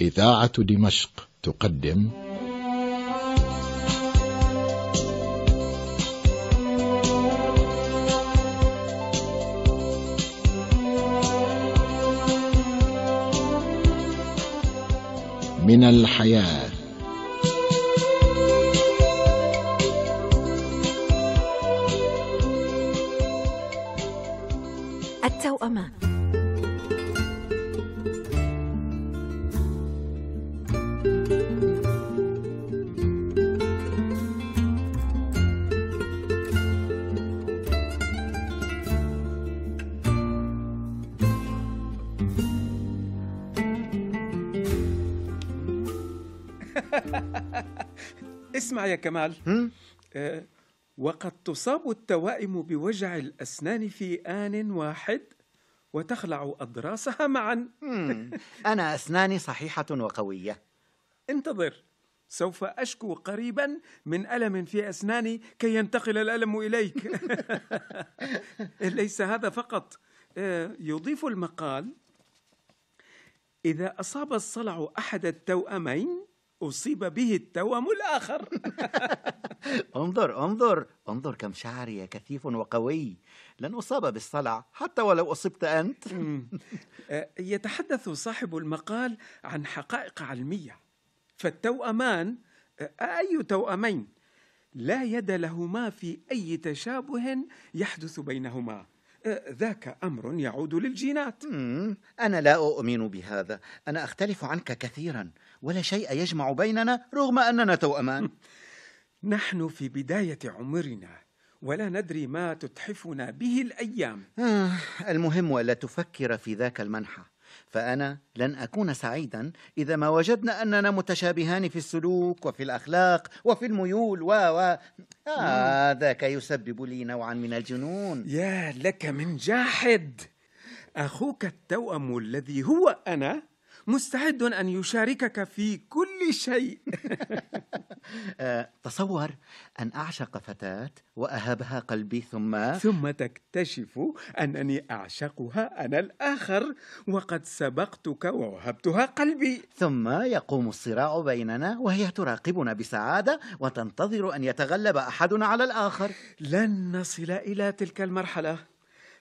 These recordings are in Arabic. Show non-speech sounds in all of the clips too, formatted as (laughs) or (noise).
إذاعة دمشق تقدم من الحياه التوأمات اسمع يا كمال آه وقد تصاب التوائم بوجع الأسنان في آن واحد وتخلع أضراسها معا أنا أسناني صحيحة وقوية انتظر سوف أشكو قريبا من ألم في أسناني كي ينتقل الألم إليك (laughs) ليس هذا فقط آه، يضيف المقال إذا أصاب الصلع أحد التوأمين أصيب به التوأم الآخر (laughs) انظر انظر انظر كم شعري كثيف وقوي لن أصاب بالصلع حتى ولو أصبت أنت (laughs) آه، يتحدث صاحب المقال عن حقائق علمية فالتوأمان آه، أي توأمين لا يد لهما في أي تشابه يحدث بينهما آه، ذاك أمر يعود للجينات أنا لا أؤمن بهذا أنا أختلف عنك كثيرا ولا شيء يجمع بيننا رغم أننا توأمان (laughs) نحن في بداية عمرنا ولا ندري ما تتحفنا به الأيام آه المهم ولا تفكر في ذاك المنحى فأنا لن أكون سعيدا إذا ما وجدنا أننا متشابهان في السلوك وفي الأخلاق وفي الميول و و آه ذاك يسبب لي نوعا من الجنون يا لك من جاحد أخوك التوأم الذي هو أنا مستعد أن يشاركك في كل شيء (laughs) آه، تصور أن أعشق فتاة وأهبها قلبي ثم ثم تكتشف أنني أعشقها أنا الآخر وقد سبقتك ووهبتها قلبي ثم يقوم الصراع بيننا وهي تراقبنا بسعادة وتنتظر أن يتغلب أحدنا على الآخر لن نصل إلى تلك المرحلة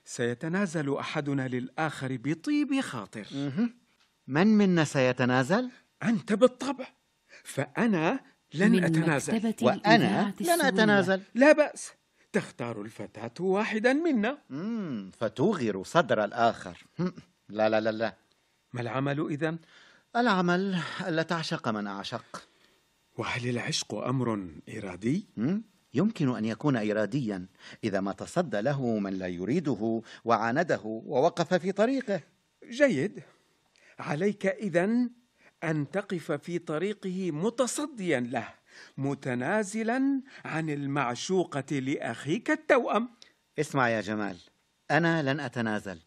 سيتنازل أحدنا للآخر بطيب خاطر من منا سيتنازل؟ أنت بالطبع فأنا لن أتنازل وأنا لن أتنازل لا بأس تختار الفتاة واحدا منا فتوغر صدر الآخر لا لا لا لا ما العمل إذا؟ العمل ألا تعشق من أعشق وهل العشق أمر إرادي؟ يمكن أن يكون إراديا إذا ما تصدى له من لا يريده وعانده ووقف في طريقه جيد عليك إذا أن تقف في طريقه متصديا له متنازلا عن المعشوقة لأخيك التوأم اسمع يا جمال أنا لن أتنازل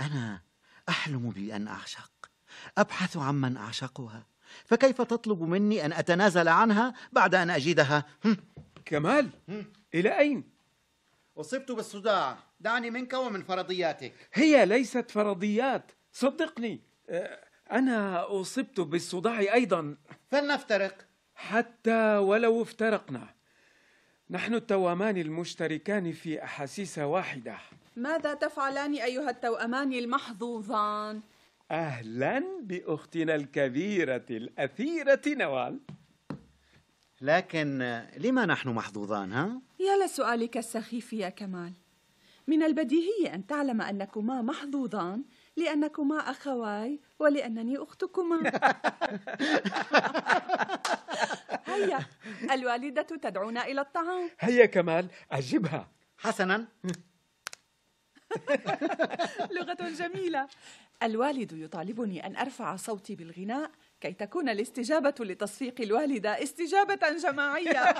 أنا أحلم بأن أعشق أبحث عمن أعشقها فكيف تطلب مني أن أتنازل عنها بعد أن أجدها كمال إلى أين؟ أصبت بالصداع دعني منك ومن فرضياتك هي ليست فرضيات صدقني أنا أصبت بالصداع أيضا فلنفترق حتى ولو افترقنا نحن التوامان المشتركان في أحاسيس واحدة ماذا تفعلان أيها التوأمان المحظوظان؟ أهلا بأختنا الكبيرة الأثيرة نوال لكن لما نحن محظوظان ها؟ يا لسؤالك السخيف يا كمال من البديهي أن تعلم أنكما محظوظان لأنكما أخواي ولأنني أختكما (laughs) هيا الوالدة تدعونا إلى الطعام هيا كمال أجبها حسنا (laughs) لغة جميلة الوالد يطالبني أن أرفع صوتي بالغناء كي تكون الاستجابة لتصفيق الوالدة استجابة جماعية (laughs)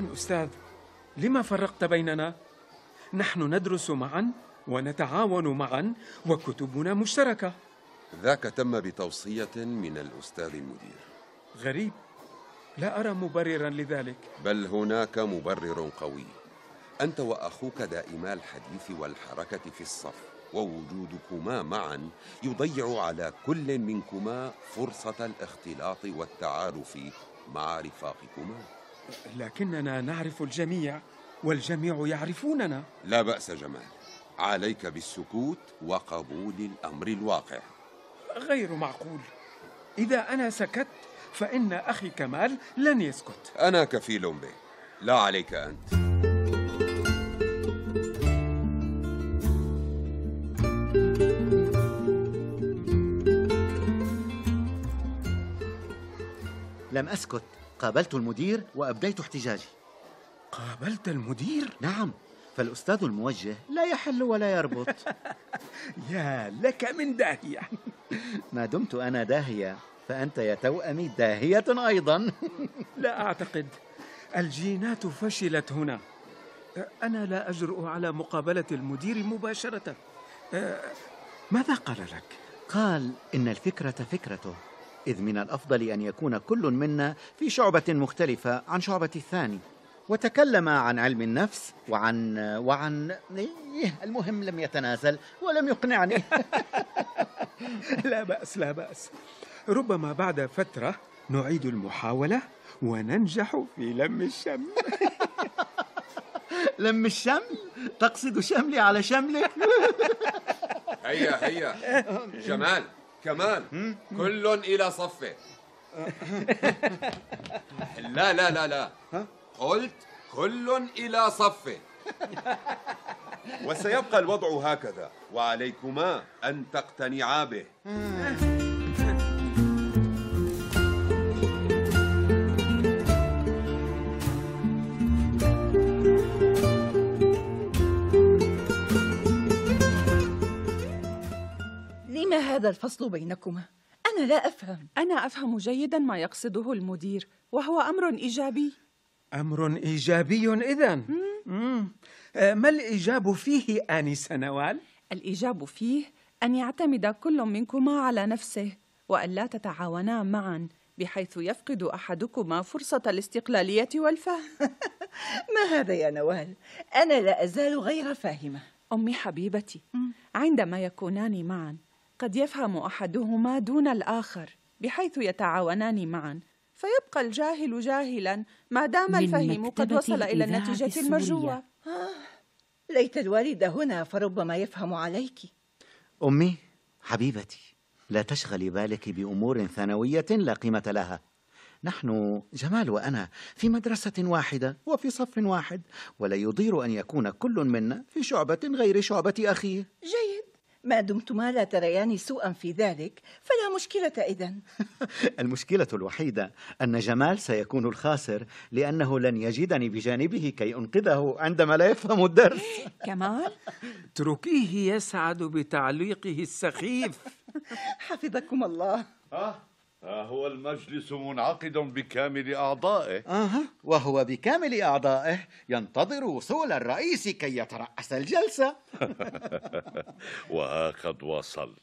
عفوا أستاذ لما فرقت بيننا؟ نحن ندرس معا ونتعاون معا وكتبنا مشتركة ذاك تم بتوصية من الأستاذ المدير غريب لا أرى مبررا لذلك بل هناك مبرر قوي أنت وأخوك دائما الحديث والحركة في الصف ووجودكما معا يضيع على كل منكما فرصة الاختلاط والتعارف مع رفاقكما لكننا نعرف الجميع والجميع يعرفوننا لا بأس جمال عليك بالسكوت وقبول الأمر الواقع غير معقول إذا أنا سكت فإن أخي كمال لن يسكت أنا كفيل به لا عليك أنت لم أسكت قابلت المدير وأبديت احتجاجي قابلت المدير؟ نعم فالأستاذ الموجه لا يحل ولا يربط (laughs) يا لك من داهية (laughs) ما دمت أنا داهية فأنت يا توأمي داهية أيضا (laughs) لا أعتقد الجينات فشلت هنا أنا لا أجرؤ على مقابلة المدير مباشرة أه، ماذا قال لك؟ قال إن الفكرة فكرته إذ من الأفضل أن يكون كل منا في شعبة مختلفة عن شعبة الثاني وتكلم عن علم النفس وعن وعن إيه، المهم لم يتنازل ولم يقنعني (laughs) لا بأس لا بأس ربما بعد فترة نعيد المحاولة وننجح في لم الشمل (laughs) لم الشمل تقصد شملي على شملك هيا هيا جمال كمان كل إلى صفه (laughs) لا لا لا لا قلت كل إلى صفه (laughs) وسيبقى الوضع هكذا وعليكما أن تقتنعا به آه. هذا الفصل بينكما أنا لا أفهم أنا أفهم جيدا ما يقصده المدير وهو أمر إيجابي أمر إيجابي إذا آه، ما الإيجاب فيه آنسة نوال؟ الإيجاب فيه أن يعتمد كل منكما على نفسه وألا تتعاونا معا بحيث يفقد أحدكما فرصة الاستقلالية والفهم (laughs) ما هذا يا نوال؟ أنا لا أزال غير فاهمة أمي حبيبتي عندما يكونان معا قد يفهم احدهما دون الاخر بحيث يتعاونان معا فيبقى الجاهل جاهلا ما دام الفهيم قد وصل الى النتيجه المرجوه آه ليت الوالد هنا فربما يفهم عليك امي حبيبتي لا تشغلي بالك بامور ثانويه لا قيمه لها نحن جمال وأنا في مدرسة واحدة وفي صف واحد ولا يضير أن يكون كل منا في شعبة غير شعبة أخيه جيد ما دمتما لا تريان سوءا في ذلك فلا مشكلة إذا (laughs) المشكلة الوحيدة أن جمال سيكون الخاسر لأنه لن يجدني بجانبه كي أنقذه عندما لا يفهم الدرس (laughs) كمال تركيه يسعد بتعليقه السخيف (laughs) حفظكم الله آه هو المجلس منعقد بكامل أعضائه أها وهو بكامل أعضائه ينتظر وصول الرئيس كي يترأس الجلسة (laughs) وها قد وصل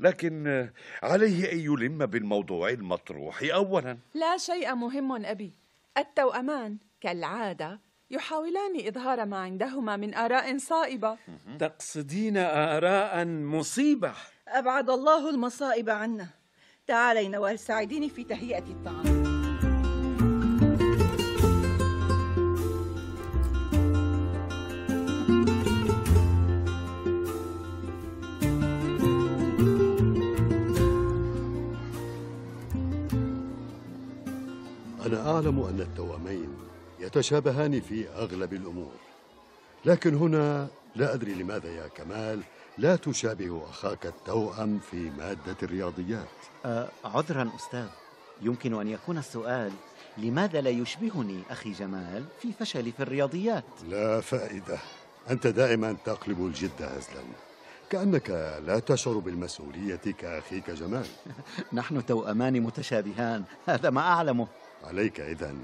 لكن عليه أن يلم بالموضوع المطروح أولا لا شيء مهم أبي التوأمان كالعادة يحاولان إظهار ما عندهما من آراء صائبة تقصدين آراء مصيبة أبعد الله المصائب عنا تعالي نوال وساعديني في تهيئة الطعام أنا أعلم أن التوامين يتشابهان في أغلب الأمور لكن هنا لا أدري لماذا يا كمال لا تشابه أخاك التوأم في مادة الرياضيات أه عذرا أستاذ يمكن أن يكون السؤال لماذا لا يشبهني أخي جمال في فشلي في الرياضيات؟ لا فائدة أنت دائما تقلب الجد هزلا كأنك لا تشعر بالمسؤولية كأخيك جمال (laughs) نحن توأمان متشابهان هذا ما أعلمه عليك إذا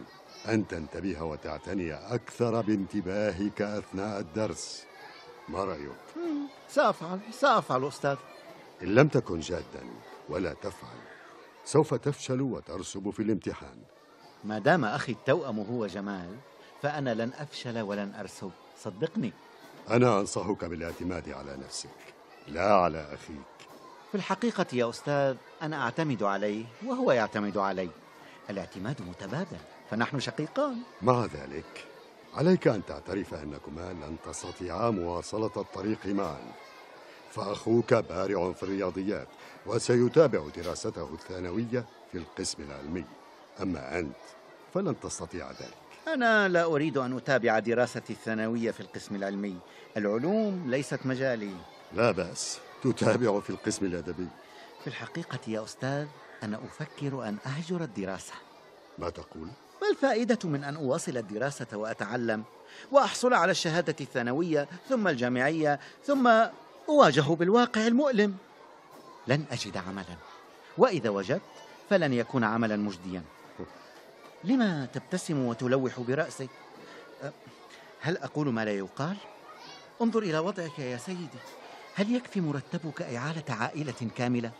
أن تنتبه وتعتني أكثر بانتباهك أثناء الدرس ما رأيك؟ سأفعل سأفعل أستاذ إن لم تكن جادا ولا تفعل سوف تفشل وترسب في الامتحان ما دام أخي التوأم هو جمال فأنا لن أفشل ولن أرسب صدقني أنا أنصحك بالاعتماد على نفسك لا على أخيك في الحقيقة يا أستاذ أنا أعتمد عليه وهو يعتمد علي الاعتماد متبادل فنحن شقيقان مع ذلك عليك أن تعترف أنكما لن تستطيعا مواصلة الطريق معا فأخوك بارع في الرياضيات وسيتابع دراسته الثانوية في القسم العلمي أما أنت فلن تستطيع ذلك أنا لا أريد أن أتابع دراستي الثانوية في القسم العلمي العلوم ليست مجالي لا بأس تتابع في القسم الأدبي في الحقيقة يا أستاذ أنا أفكر أن أهجر الدراسة ما تقول؟ ما الفائدة من أن أواصل الدراسة وأتعلم وأحصل على الشهادة الثانوية ثم الجامعية ثم أواجه بالواقع المؤلم لن أجد عملا وإذا وجدت فلن يكون عملا مجديا لما تبتسم وتلوح برأسك أه، هل أقول ما لا يقال؟ انظر إلى وضعك يا سيدي هل يكفي مرتبك إعالة عائلة كاملة؟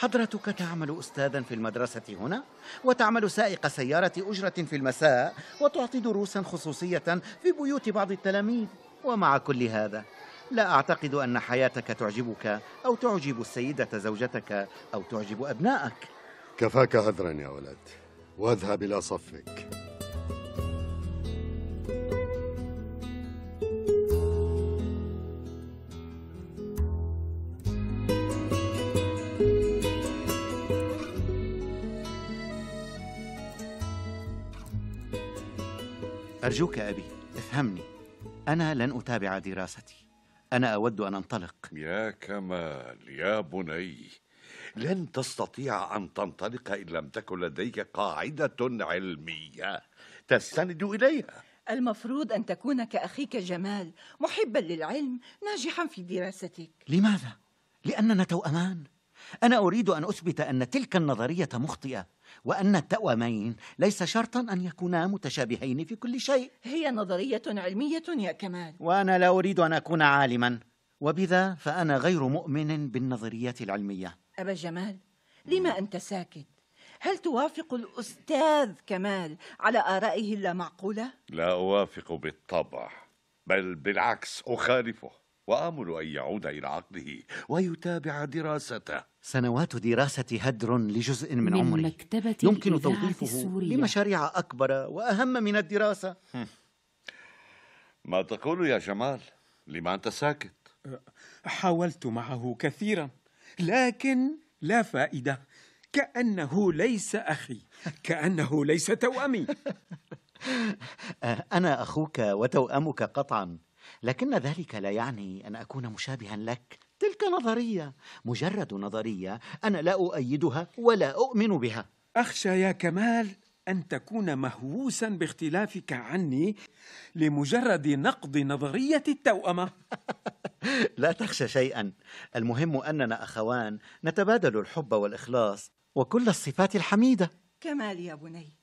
حضرتك تعمل أستاذا في المدرسة هنا وتعمل سائق سيارة أجرة في المساء وتعطي دروسا خصوصية في بيوت بعض التلاميذ ومع كل هذا لا أعتقد أن حياتك تعجبك أو تعجب السيدة زوجتك أو تعجب أبنائك كفاك عذرا يا ولد واذهب إلى صفك أرجوك أبي افهمني أنا لن أتابع دراستي أنا أود أن أنطلق يا كمال يا بني لن تستطيع أن تنطلق إن لم تكن لديك قاعدة علمية تستند إليها المفروض أن تكون كأخيك جمال محبا للعلم ناجحا في دراستك لماذا؟ لأننا توأمان أنا أريد أن أثبت أن تلك النظرية مخطئة وأن التوامين ليس شرطا أن يكونا متشابهين في كل شيء هي نظرية علمية يا كمال وأنا لا أريد أن أكون عالما وبذا فأنا غير مؤمن بالنظريات العلمية أبا جمال لما أنت ساكت؟ هل توافق الأستاذ كمال على آرائه اللامعقولة؟ لا أوافق بالطبع بل بالعكس أخالفه وآمل أن يعود إلى عقله ويتابع دراسته سنوات دراسة هدر لجزء من, من عمري مكتبة يمكن توظيفه لمشاريع أكبر وأهم من الدراسة ما تقول يا جمال؟ لما أنت ساكت؟ حاولت معه كثيرا لكن لا فائدة كأنه ليس أخي كأنه ليس توأمي (laughs) أنا أخوك وتوأمك قطعا لكن ذلك لا يعني أن أكون مشابها لك تلك نظرية مجرد نظرية أنا لا أؤيدها ولا أؤمن بها أخشى يا كمال أن تكون مهووسا باختلافك عني لمجرد نقض نظرية التوأمة (laughs) لا تخشى شيئا المهم أننا أخوان نتبادل الحب والإخلاص وكل الصفات الحميدة كمال يا بني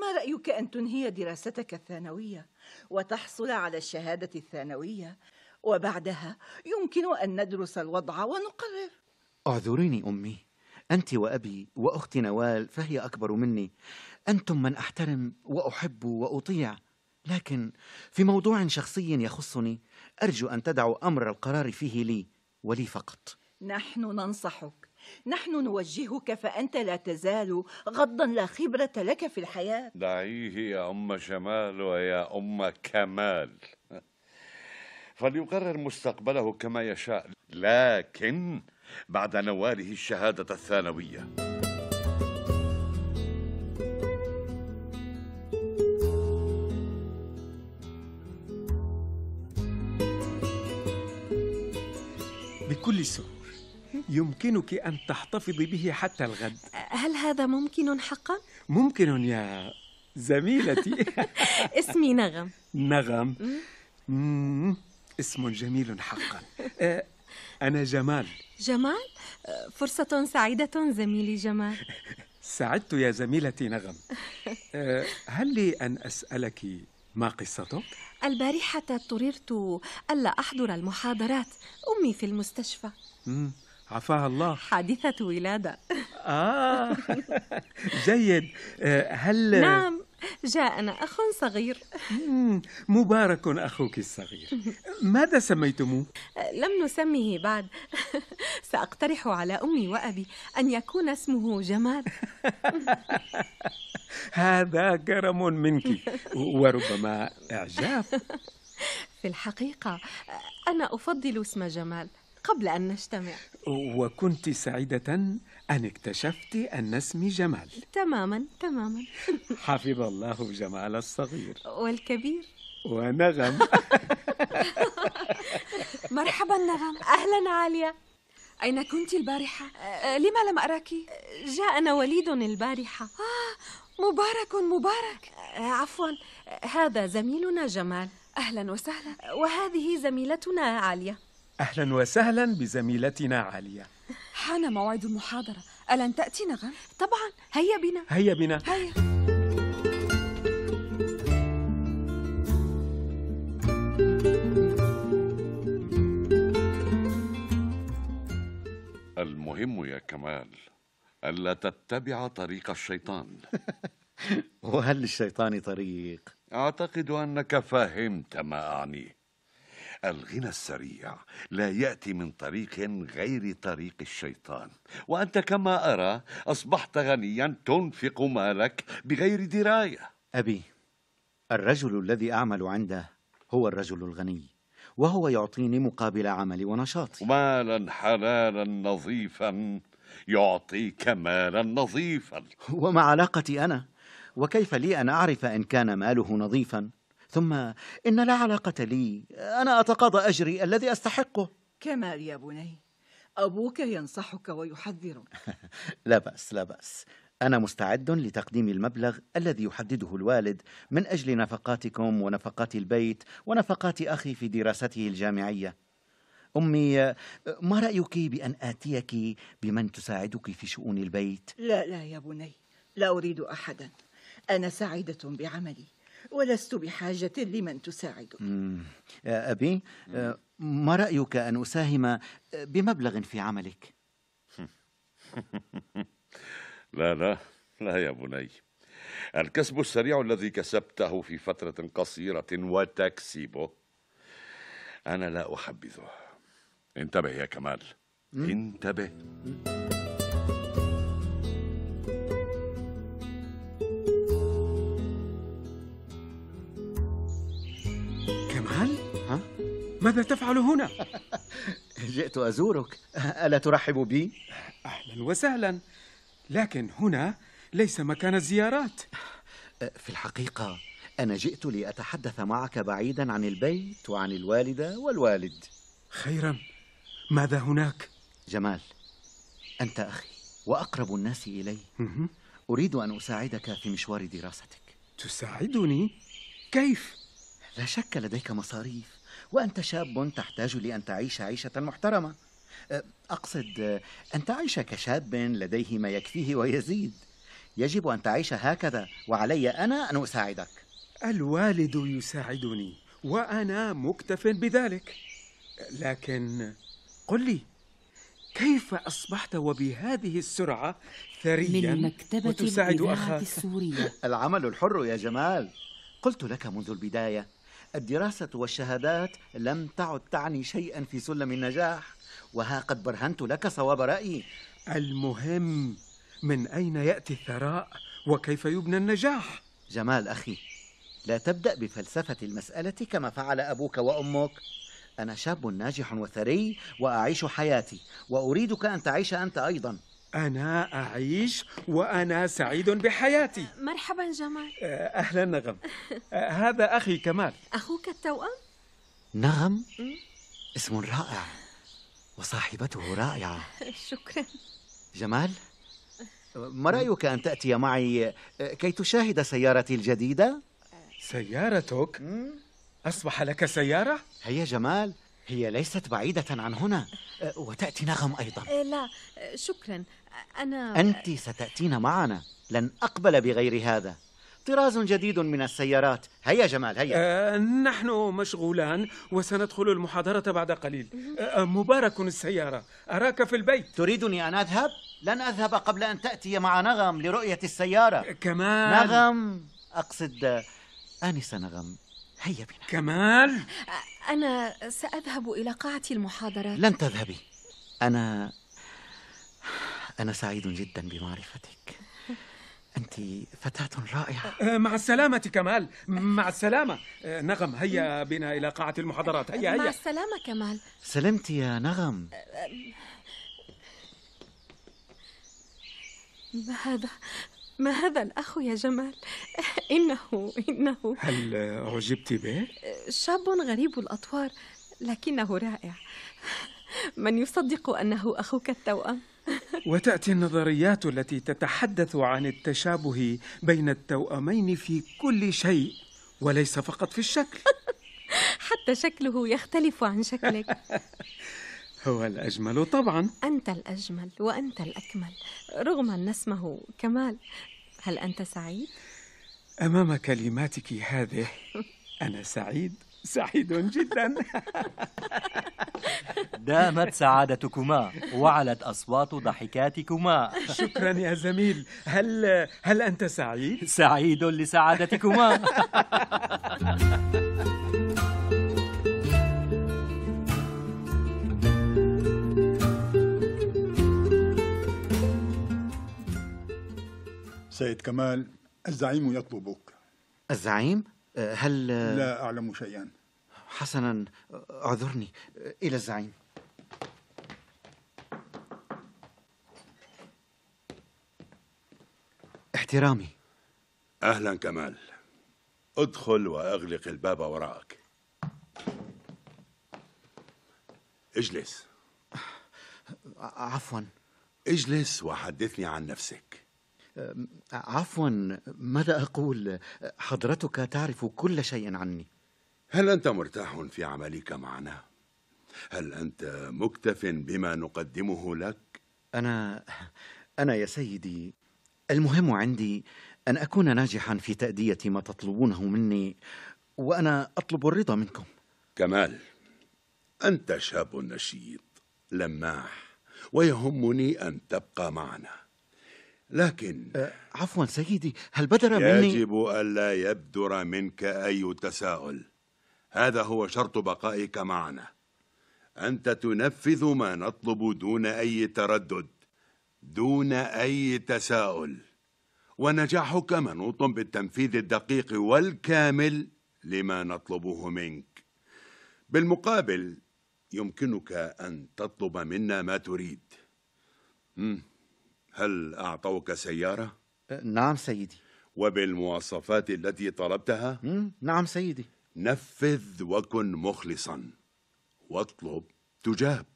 ما رأيك أن تنهي دراستك الثانوية وتحصل على الشهادة الثانوية وبعدها يمكن أن ندرس الوضع ونقرر اعذريني أمي أنت وأبي وأختي نوال فهي أكبر مني أنتم من أحترم وأحب وأطيع لكن في موضوع شخصي يخصني أرجو أن تدعوا أمر القرار فيه لي ولي فقط نحن ننصحك نحن نوجهك فأنت لا تزال غضا لا خبرة لك في الحياة دعيه يا أم شمال ويا أم كمال (laughs) فليقرر مستقبله كما يشاء لكن بعد نواله الشهادة الثانوية بكل سرور يمكنك أن تحتفظي به حتى الغد هل هذا ممكن حقا؟ ممكن يا زميلتي (laughs) اسمي نغم نغم اسم جميل حقا أه، أنا جمال جمال؟ أه، فرصة سعيدة زميلي جمال (laughs) سعدت يا زميلتي نغم أه، هل لي أن أسألك ما قصتك؟ البارحة اضطررت ألا أحضر المحاضرات أمي في المستشفى مم. عفاها الله حادثة ولادة آه (laughs) جيد آه، هل نعم جاءنا أخ صغير مبارك أخوك الصغير ماذا سميتموه؟ لم نسمه بعد (laughs) سأقترح على أمي وأبي أن يكون اسمه جمال (laughs) هذا كرم منك وربما إعجاب في الحقيقة أنا أفضل اسم جمال قبل أن نجتمع وكنت سعيدة أن اكتشفت أن اسمي جمال تماما تماما (laughs) حفظ الله جمال الصغير والكبير ونغم (laughs) مرحبا نغم أهلا عالية أين كنت البارحة؟ أه لما لم أراك؟ جاءنا وليد البارحة آه مبارك مبارك أه عفوا هذا زميلنا جمال أهلا وسهلا وهذه زميلتنا عالية أهلا وسهلا بزميلتنا عالية حان موعد المحاضرة ألن تأتي نغم؟ طبعا هيا بنا هيا بنا هيا المهم يا كمال ألا تتبع طريق الشيطان (laughs) وهل للشيطان طريق؟ أعتقد أنك فهمت ما أعنيه الغنى السريع لا ياتي من طريق غير طريق الشيطان وانت كما ارى اصبحت غنيا تنفق مالك بغير درايه ابي الرجل الذي اعمل عنده هو الرجل الغني وهو يعطيني مقابل عملي ونشاطي مالا حلالا نظيفا يعطيك مالا نظيفا وما علاقتي انا وكيف لي ان اعرف ان كان ماله نظيفا ثم إن لا علاقة لي أنا أتقاضى أجري الذي أستحقه كمال يا بني أبوك ينصحك ويحذرك (laughs) لا بأس لا بأس أنا مستعد لتقديم المبلغ الذي يحدده الوالد من أجل نفقاتكم ونفقات البيت ونفقات أخي في دراسته الجامعية أمي ما رأيك بأن آتيك بمن تساعدك في شؤون البيت؟ لا لا يا بني لا أريد أحدا أنا سعيدة بعملي ولست بحاجة لمن تساعدك آه، أبي آه، ما رأيك أن أساهم آه، بمبلغ في عملك؟ (laughs) لا لا لا يا بني الكسب السريع الذي كسبته في فترة قصيرة وتكسبه أنا لا أحبذه انتبه يا كمال انتبه ماذا تفعل هنا؟ (laughs) جئت أزورك ألا ترحب بي؟ أهلا وسهلا لكن هنا ليس مكان الزيارات أه، في الحقيقة أنا جئت لأتحدث معك بعيدا عن البيت وعن الوالدة والوالد خيرا ماذا هناك؟ جمال أنت أخي وأقرب الناس إلي أريد أن أساعدك في مشوار دراستك تساعدني؟ كيف؟ لا شك لديك مصاريف وأنت شاب تحتاج لأن تعيش عيشة محترمة أه، أقصد أه، أن تعيش كشاب لديه ما يكفيه ويزيد يجب أن تعيش هكذا وعلي أنا أن أساعدك الوالد يساعدني وأنا مكتف بذلك لكن قل لي كيف أصبحت وبهذه السرعة ثريا من مكتبة وتساعد أخاك السورية (laughs) العمل الحر يا جمال قلت لك منذ البداية الدراسة والشهادات لم تعد تعني شيئا في سلم النجاح وها قد برهنت لك صواب رأيي المهم من أين يأتي الثراء وكيف يبنى النجاح جمال أخي لا تبدأ بفلسفة المسألة كما فعل أبوك وأمك أنا شاب ناجح وثري وأعيش حياتي وأريدك أن تعيش أنت أيضا أنا أعيش وأنا سعيد بحياتي مرحبا جمال آه، أهلا نغم آه، هذا أخي كمال أخوك التوأم؟ نغم؟ اسم رائع وصاحبته رائعة (laughs) شكرا جمال ما رأيك أن تأتي معي آه، كي تشاهد سيارتي الجديدة؟ سيارتك؟ أصبح لك سيارة؟ هيا جمال هي ليست بعيدة عن هنا أه، وتأتي نغم أيضا أه، لا أه، شكرا أنا أنت ستأتين معنا لن أقبل بغير هذا طراز جديد من السيارات هيا جمال هيا آه نحن مشغولان وسندخل المحاضرة بعد قليل آه مبارك السيارة أراك في البيت تريدني أن أذهب؟ لن أذهب قبل أن تأتي مع نغم لرؤية السيارة كمال نغم أقصد آنسة نغم هيا بنا كمال أنا سأذهب إلى قاعة المحاضرات لن تذهبي أنا أنا سعيد جدا بمعرفتك أنت فتاة رائعة أه، مع السلامة كمال مع السلامة أه، نغم هيا بنا إلى قاعة المحاضرات هيا هيا مع السلامة كمال سلمت يا نغم ما هذا ما هذا الأخ يا جمال (laughs) إنه إنه هل أعجبت به؟ شاب غريب الأطوار لكنه رائع من يصدق أنه أخوك التوأم؟ (laughs) وتأتي النظريات التي تتحدث عن التشابه بين التوأمين في كل شيء وليس فقط في الشكل (laughs) حتى شكله يختلف عن شكلك هو الأجمل طبعا أنت الأجمل وأنت الأكمل رغم أن اسمه كمال هل أنت سعيد؟ أمام كلماتك هذه أنا سعيد سعيد جدا (laughs) دامت سعادتكما وعلت أصوات ضحكاتكما شكرا يا زميل هل هل أنت سعيد؟ سعيد لسعادتكما (laughs) سيد كمال الزعيم يطلبك الزعيم؟ أه، هل أه، لا أعلم شيئا حسنا أه، اعذرني إلى الزعيم احترامي أهلا كمال ادخل وأغلق الباب وراءك اجلس عفوا اجلس وحدثني عن نفسك عفوا ماذا أقول حضرتك تعرف كل شيء عني هل أنت مرتاح في عملك معنا؟ هل أنت مكتف بما نقدمه لك؟ أنا أنا يا سيدي المهم عندي أن أكون ناجحا في تأدية ما تطلبونه مني وأنا أطلب الرضا منكم كمال أنت شاب نشيط لماح ويهمني أن تبقى معنا لكن أه عفوا سيدي هل بدر مني يجب ألا يبدر منك أي تساؤل هذا هو شرط بقائك معنا أنت تنفذ ما نطلب دون أي تردد دون أي تساؤل ونجاحك منوط بالتنفيذ الدقيق والكامل لما نطلبه منك بالمقابل يمكنك أن تطلب منا ما تريد مم. هل أعطوك سيارة؟ أه، نعم سيدي وبالمواصفات التي طلبتها؟ نعم سيدي نفذ وكن مخلصا واطلب تجاب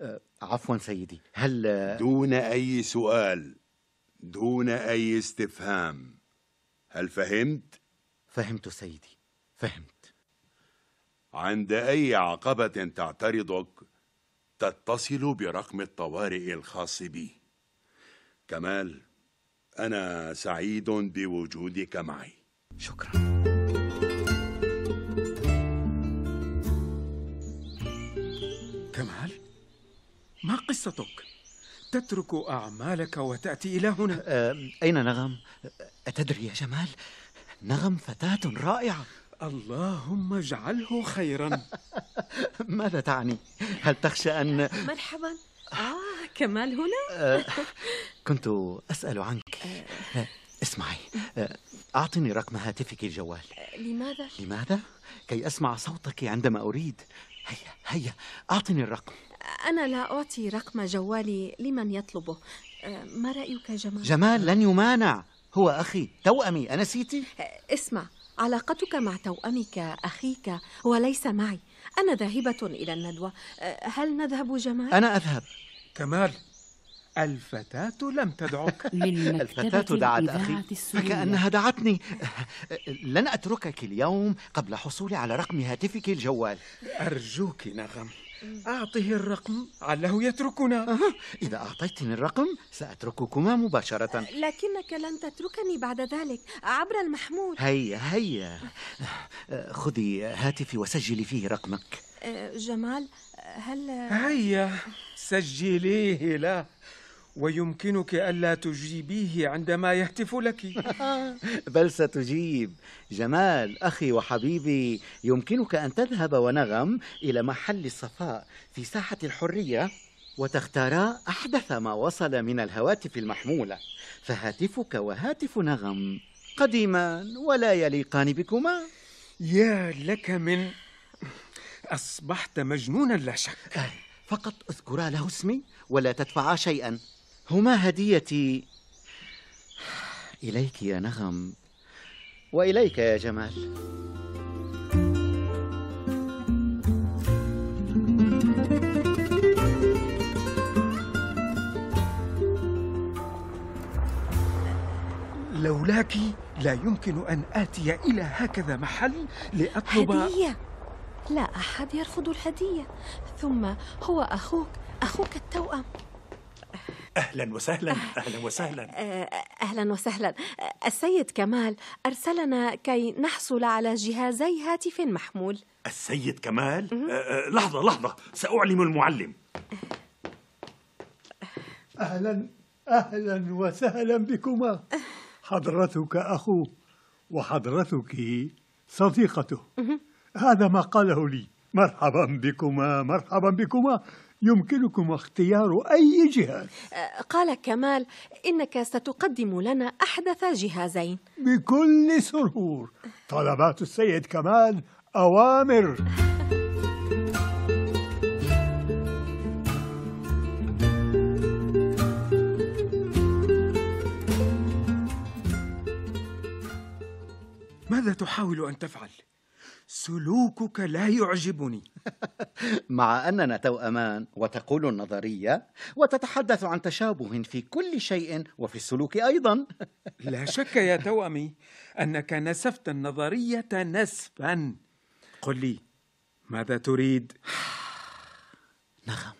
أه، عفوا سيدي هل أه، دون أي سؤال دون أي استفهام هل فهمت؟ فهمت سيدي فهمت عند أي عقبة تعترضك تتصل برقم الطوارئ الخاص بي كمال أنا سعيد بوجودك معي شكرا كمال ما قصتك؟ تترك أعمالك وتأتي إلى هنا أه، أين نغم؟ أتدري يا جمال نغم فتاة رائعة اللهم اجعله خيرا (laughs) ماذا تعني؟ هل تخشى أن مرحبا آه كمال هنا؟ أه، (laughs) كنت أسأل عنك آه. آه، اسمعي آه، أعطني رقم هاتفك الجوال لماذا؟ لماذا؟ كي أسمع صوتك عندما أريد هيا هيا أعطني الرقم أنا لا أعطي رقم جوالي لمن يطلبه ما رأيك جمال؟ جمال لن يمانع هو أخي توأمي أنسيتي؟ اسمع علاقتك مع توأمك أخيك هو ليس معي أنا ذاهبة إلى الندوة هل نذهب جمال؟ أنا أذهب كمال الفتاة لم تدعك (laughs) الفتاة دعت أخي فكأنها دعتني (laughs) لن أتركك اليوم قبل حصولي على رقم هاتفك الجوال أرجوك نغم أعطه الرقم علّه يتركنا إذا أعطيتني الرقم سأترككما مباشرة لكنك لن تتركني بعد ذلك عبر المحمول هيا هيا خذي هاتفي وسجلي فيه رقمك أه، جمال هل هيا سجليه له ويمكنك ألا تجيبيه عندما يهتف لك (laughs) بل ستجيب جمال أخي وحبيبي يمكنك أن تذهب ونغم إلى محل الصفاء في ساحة الحرية وتختارا أحدث ما وصل من الهواتف المحمولة فهاتفك وهاتف نغم قديمان ولا يليقان بكما يا لك من أصبحت مجنونا لا شك أه، فقط اذكرا له اسمي ولا تدفعا شيئا هما هديتي إليك يا نغم وإليك يا جمال لولاك لا يمكن أن آتي إلى هكذا محل لأطلب هدية لا أحد يرفض الهدية ثم هو أخوك أخوك التوأم أهلا وسهلا أه، أهلا وسهلا أه، أهلا وسهلا السيد كمال أرسلنا كي نحصل على جهازي هاتف محمول السيد كمال أه، لحظة لحظة سأعلم المعلم أهلا أهلا وسهلا بكما حضرتك أخوه وحضرتك صديقته هذا ما قاله لي مرحبا بكما مرحبا بكما يمكنكم اختيار أي جهاز أه، قال كمال إنك ستقدم لنا أحدث جهازين بكل سرور طلبات السيد كمال أوامر ماذا تحاول أن تفعل؟ سلوكك لا يعجبني (laughs) مع أننا توأمان وتقول النظرية وتتحدث عن تشابه في كل شيء وفي السلوك أيضا (laughs) لا شك يا توأمي أنك نسفت النظرية نسفا قل لي ماذا تريد؟ (sighs) نغم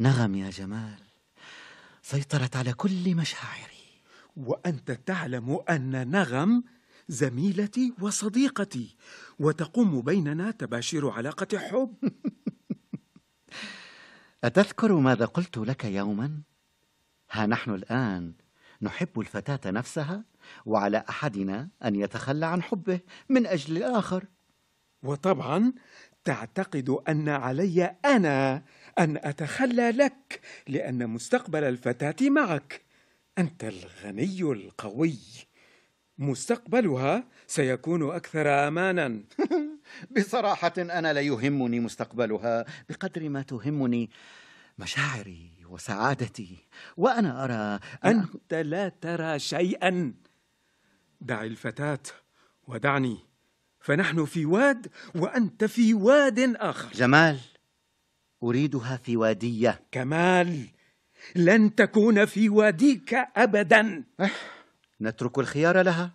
نغم يا جمال سيطرت على كل مشاعري وأنت تعلم أن نغم زميلتي وصديقتي وتقوم بيننا تباشير علاقة حب (laughs) أتذكر ماذا قلت لك يوما؟ ها نحن الآن نحب الفتاة نفسها وعلى أحدنا أن يتخلى عن حبه من أجل الآخر وطبعا تعتقد أن علي أنا أن أتخلى لك لأن مستقبل الفتاة معك أنت الغني القوي مستقبلها سيكون أكثر أمانا (laughs) بصراحة أنا لا يهمني مستقبلها بقدر ما تهمني مشاعري وسعادتي وأنا أرى أنا أنت لا ترى شيئا دع الفتاة ودعني فنحن في واد وأنت في واد آخر جمال أريدها في وادية كمال لن تكون في واديك أبدا أه. نترك الخيار لها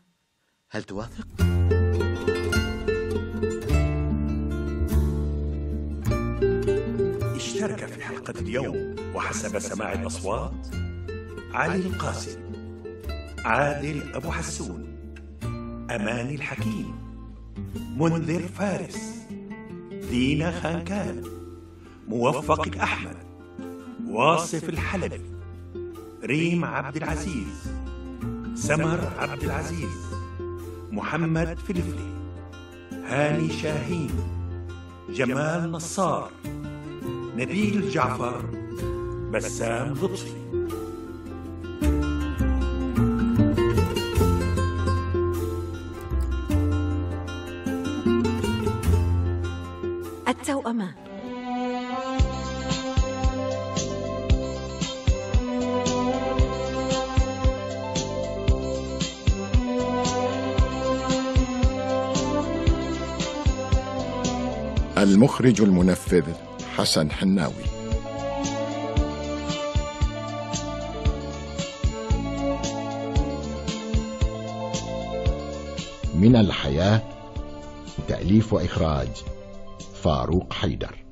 هل توافق؟ اشترك في حلقة اليوم وحسب سماع الأصوات علي القاسم عادل أبو حسون أماني الحكيم منذر فارس دينا خانكان موفق أحمد واصف الحلبي ريم عبد العزيز سمر عبد العزيز محمد فلفلي هاني شاهين جمال نصار نبيل جعفر بسام لطفي المخرج المنفذ حسن حناوي من الحياة تأليف وإخراج فاروق حيدر